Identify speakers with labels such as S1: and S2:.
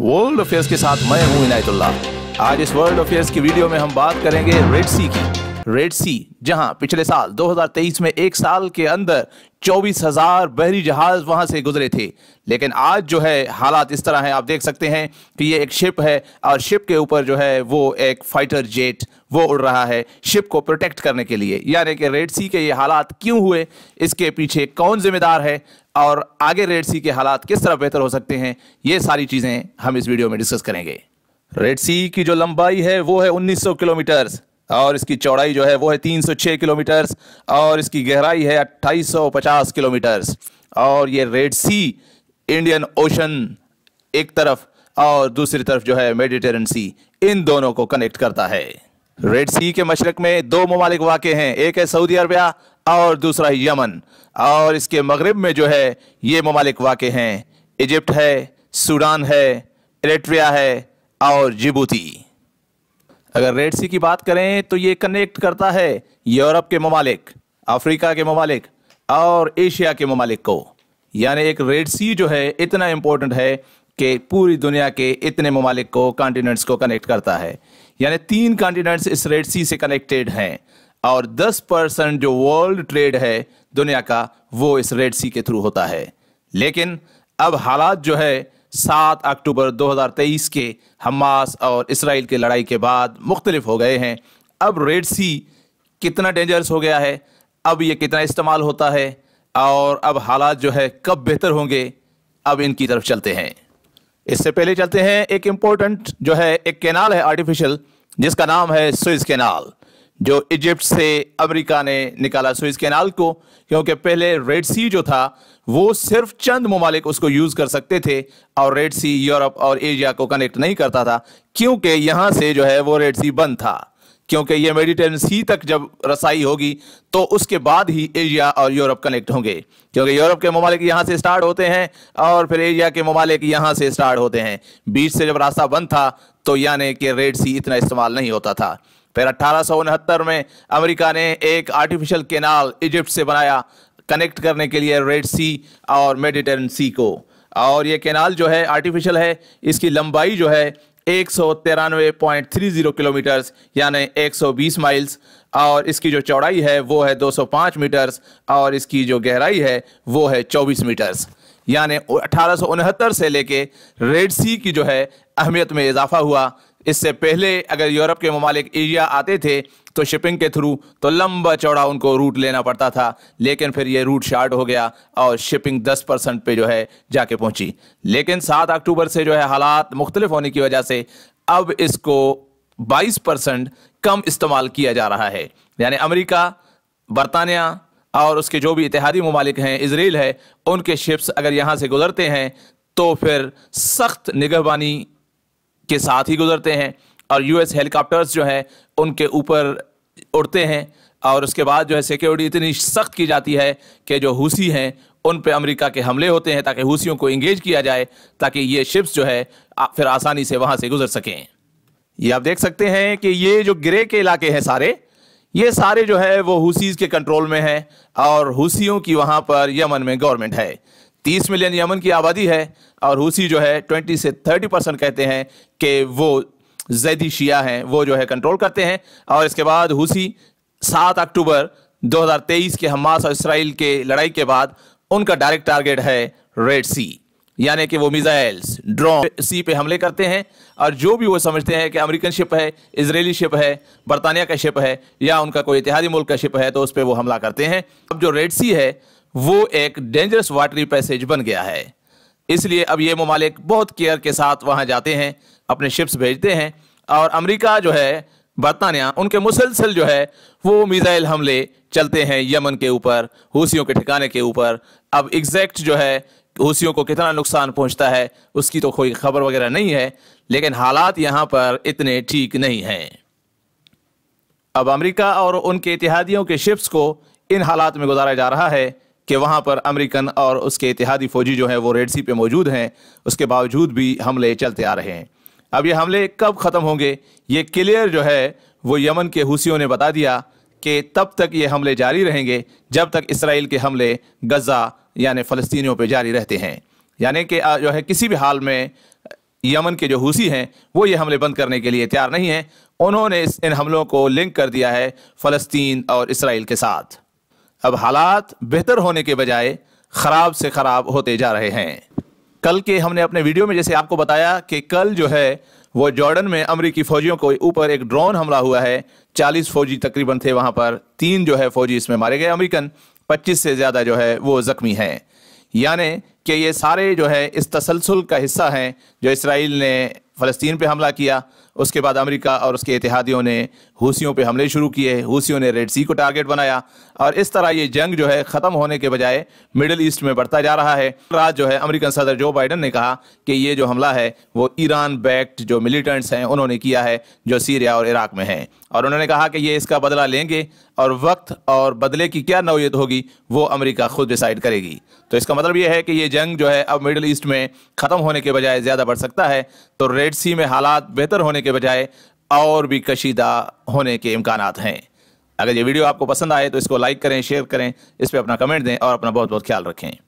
S1: world affairs के साथ मैं हूं इनायतुल्ला आज इस वर्ल्ड अफेयर्स की वीडियो में हम बात करेंगे रेड सी की रेड सी जहां पिछले साल 2023 में एक साल के अंदर चौबीस हजार बहरी जहाज वहां से गुजरे थे लेकिन आज जो है हालात इस तरह हैं आप देख सकते हैं कि ये एक शिप है और शिप के ऊपर जो है वो एक फाइटर जेट वो उड़ रहा है शिप को प्रोटेक्ट करने के लिए यानी कि रेड सी के ये हालात क्यों हुए इसके पीछे कौन जिम्मेदार है और आगे रेड सी के हालात किस तरह बेहतर हो सकते हैं ये सारी चीज़ें हम इस वीडियो में डिस्कस करेंगे रेड सी की जो लंबाई है वो है 1900 किलोमीटर और इसकी चौड़ाई जो है वो है 306 किलोमीटर्स और इसकी गहराई है 2850 किलोमीटर्स और ये रेड सी इंडियन ओशन एक तरफ और दूसरी तरफ जो है मेडिटेरन सी इन दोनों को कनेक्ट करता है रेड सी के मशरक में दो ममालिक वाक़ हैं एक है सऊदी अरबिया और दूसरा है यमन और इसके मगरब में जो है ये ममालिक वाक़ हैं इजिप्ट है सूडान है इलेट्रिया है और जिबूती अगर रेड सी की बात करें तो ये कनेक्ट करता है यूरोप के ममालिक अफ्रीका के ममालिक और एशिया के ममालिक को यानी एक रेड सी जो है इतना इम्पोर्टेंट है कि पूरी दुनिया के इतने ममालिक को कॉन्टीनेंट्स को कनेक्ट करता है यानी तीन कॉन्टीनेंट्स इस रेड सी से कनेक्टेड हैं और 10 परसेंट जो वर्ल्ड ट्रेड है दुनिया का वो इस रेड सी के थ्रू होता है लेकिन अब हालात जो है सात अक्टूबर 2023 के हमास और इसराइल की लड़ाई के बाद मुख्तलिफ हो गए हैं अब रेड सी कितना डेंजरस हो गया है अब ये कितना इस्तेमाल होता है और अब हालात जो है कब बेहतर होंगे अब इनकी तरफ चलते हैं इससे पहले चलते हैं एक इम्पोर्टेंट जो है एक कैनाल है आर्टिफिशियल जिसका नाम है स्विज कैनाल जो इजिप्ट से अमेरिका ने निकाला स्विज कैनाल को क्योंकि पहले रेड सी जो था वो सिर्फ चंद ममालिक उसको यूज कर सकते थे और रेड सी यूरोप और एशिया को कनेक्ट नहीं करता था क्योंकि यहां से जो है वो रेड सी बंद था क्योंकि ये मेडिटेन सी तक जब रसाई होगी तो उसके बाद ही एशिया और यूरोप कनेक्ट होंगे क्योंकि यूरोप के ममालिक यहाँ से स्टार्ट होते हैं और फिर एशिया के ममालिक यहाँ से स्टार्ट होते हैं बीच से जब रास्ता बंद था तो यानी कि रेड सी इतना इस्तेमाल नहीं होता था फिर अट्ठारह में अमेरिका ने एक आर्टिफिशियल केनाल इजिप्ट से बनाया कनेक्ट करने के लिए रेड सी और मेडिटेरन सी को और ये कैनाल जो है आर्टिफिशियल है इसकी लंबाई जो है एक सौ तिरानवे पॉइंट थ्री जीरो किलोमीटर्स यानी एक सौ बीस माइल्स और इसकी जो चौड़ाई है वो है दो सौ पाँच मीटर्स और इसकी जो गहराई है वो है चौबीस मीटर्स यानी अठारह से लेके रेड सी की जो है अहमियत में इजाफा हुआ इससे पहले अगर यूरोप के ममालिक एशिया आते थे तो शिपिंग के थ्रू तो लंबा चौड़ा उनको रूट लेना पड़ता था लेकिन फिर ये रूट शार्ट हो गया और शिपिंग 10 परसेंट पर जो है जाके पहुंची लेकिन 7 अक्टूबर से जो है हालात मुख्तलिफ होने की वजह से अब इसको 22 परसेंट कम इस्तेमाल किया जा रहा है यानी अमेरिका बरतानिया और उसके जो भी इतिहादी ममालिक हैं इसराइल है उनके शिप्स अगर यहाँ से गुजरते हैं तो फिर सख्त निगहबानी के साथ ही गुजरते हैं और यूएस हेलीकॉप्टर्स जो हैं उनके ऊपर उड़ते हैं और उसके बाद जो है सिक्योरिटी इतनी सख्त की जाती है कि जो हूसी हैं उन पर अमरीका के हमले होते हैं ताकि हूसियों को इंगेज किया जाए ताकि ये शिप्स जो है फिर आसानी से वहाँ से गुजर सकें ये आप देख सकते हैं कि ये जो ग्रे के इलाके हैं सारे ये सारे जो है वो हूसीज़ के कंट्रोल में हैं और हूसीियों की वहाँ पर यमन में गवर्नमेंट है 30 मिलियन यमन की आबादी है और हूसी जो है 20 से 30 परसेंट कहते हैं कि वो जैदी शिया हैं वो जो है कंट्रोल करते हैं और इसके बाद हूसी 7 अक्टूबर 2023 के हमास और इसराइल के लड़ाई के बाद उनका डायरेक्ट टारगेट है रेड सी यानी कि वो मिजाइल्स ड्रोन सी पे हमले करते हैं और जो भी वो समझते हैं कि अमेरिकन शिप है इसराइली शिप है बरतानिया का शिप है या उनका कोई इतिहादी मुल्क का शिप है तो उस पर वो हमला करते हैं अब जो रेड सी है वो एक डेंजरस वाटरी पैसेज बन गया है इसलिए अब ये ममालिक बहुत केयर के साथ वहाँ जाते हैं अपने शिप्स भेजते हैं और अमेरिका जो है बरतानिया उनके मुसलसल जो है वो मिज़ाइल हमले चलते हैं यमन के ऊपर हूसियों के ठिकाने के ऊपर अब एग्जैक्ट जो है हूसियों को कितना नुकसान पहुंचता है उसकी तो कोई खबर वगैरह नहीं है लेकिन हालात यहाँ पर इतने ठीक नहीं हैं अब अमेरिका और उनके इतिहादियों के शिप्स को इन हालात में गुजारा जा रहा है कि वहाँ पर अमेरिकन और उसके इतिहादी फौजी जो हैं वो रेड सी पे मौजूद हैं उसके बावजूद भी हमले चलते आ रहे हैं अब ये हमले कब ख़त्म होंगे ये क्लियर जो है वो यमन के हूसियों ने बता दिया कि तब तक ये हमले जारी रहेंगे जब तक इसराइल के हमले गज़ा यानि फ़लस्तियों पर जारी रहते हैं यानी कि जो है किसी भी हाल में यमन के जो हूसी हैं वो ये हमले बंद करने के लिए तैयार नहीं हैं उन्होंने इन हमलों को लिंक कर दिया है फ़लस्तीन और इसराइल के साथ अब हालात बेहतर होने के बजाय ख़राब से ख़राब होते जा रहे हैं कल के हमने अपने वीडियो में जैसे आपको बताया कि कल जो है वो जॉर्डन में अमरीकी फ़ौजियों को ऊपर एक ड्रोन हमला हुआ है 40 फ़ौजी तकरीबन थे वहां पर तीन जो है फ़ौजी इसमें मारे गए अमरीकन 25 से ज़्यादा जो है वो ज़ख्मी हैं यानी कि ये सारे जो है इस तसलसल का हिस्सा हैं जो इसराइल ने फ़लस्तीन पे हमला किया उसके बाद अमेरिका और उसके इतिहादियों ने हूसियों पे हमले शुरू किए हूसियों ने रेड सी को टारगेट बनाया और इस तरह ये जंग जो है ख़त्म होने के बजाय मिडिल ईस्ट में बढ़ता जा रहा है रात जो है अमेरिकन सदर जो बाइडन ने कहा कि ये जो हमला है वो ईरान बैक्ड जो मिलिटेंट्स हैं उन्होंने किया है जो सीरिया और इराक में हैं और उन्होंने कहा कि ये इसका बदला लेंगे और वक्त और बदले की क्या नौीयत होगी वो अमरीका खुद डिसाइड करेगी तो इसका मतलब ये है कि ये जंग जो है अब मिडल ईस्ट में ख़त्म होने के बजाय ज़्यादा बढ़ सकता है तो रेड सी में हालात बेहतर होने के बजाय और भी कशीदा होने के इम्कान हैं अगर ये वीडियो आपको पसंद आए तो इसको लाइक करें शेयर करें इस पर अपना कमेंट दें और अपना बहुत बहुत ख्याल रखें